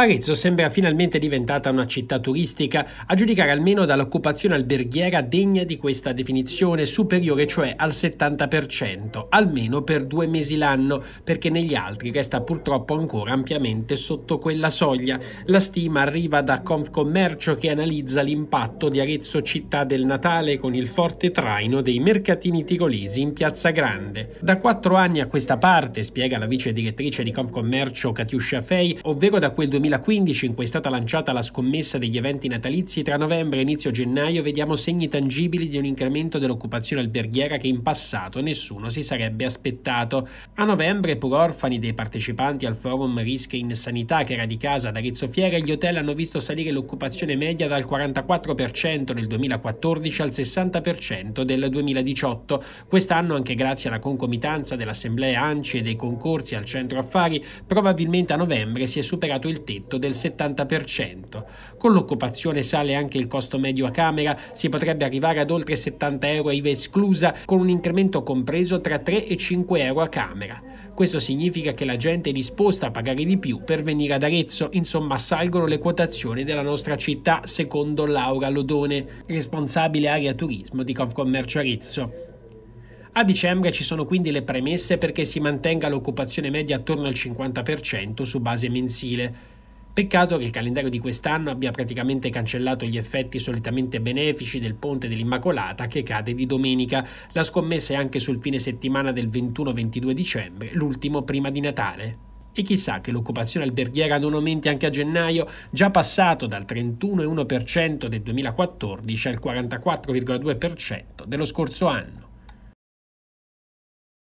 Arezzo sembra finalmente diventata una città turistica, a giudicare almeno dall'occupazione alberghiera degna di questa definizione, superiore cioè al 70%, almeno per due mesi l'anno, perché negli altri resta purtroppo ancora ampiamente sotto quella soglia. La stima arriva da Confcommercio che analizza l'impatto di Arezzo città del Natale con il forte traino dei mercatini tirolesi in Piazza Grande. Da quattro anni a questa parte, spiega la vice direttrice di Confcommercio Catiuscia Fei, ovvero da quel 2000 2015, in cui è stata lanciata la scommessa degli eventi natalizi, tra novembre e inizio gennaio vediamo segni tangibili di un incremento dell'occupazione alberghiera che in passato nessuno si sarebbe aspettato. A novembre, pur orfani dei partecipanti al forum Risk in Sanità che era di casa ad Arezzo Fiera, gli hotel hanno visto salire l'occupazione media dal 44% nel 2014 al 60% del 2018. Quest'anno, anche grazie alla concomitanza dell'Assemblea ANCI e dei concorsi al Centro Affari, probabilmente a novembre si è superato il tempo tetto del 70%. Con l'occupazione sale anche il costo medio a camera, si potrebbe arrivare ad oltre 70 euro IVA esclusa, con un incremento compreso tra 3 e 5 euro a camera. Questo significa che la gente è disposta a pagare di più per venire ad Arezzo, insomma salgono le quotazioni della nostra città, secondo Laura Lodone, responsabile area turismo di Confcommercio Arezzo. A dicembre ci sono quindi le premesse perché si mantenga l'occupazione media attorno al 50% su base mensile. Peccato che il calendario di quest'anno abbia praticamente cancellato gli effetti solitamente benefici del ponte dell'Immacolata che cade di domenica. La scommessa è anche sul fine settimana del 21-22 dicembre, l'ultimo prima di Natale. E chissà che l'occupazione alberghiera non aumenti anche a gennaio, già passato dal 31,1% del 2014 al 44,2% dello scorso anno.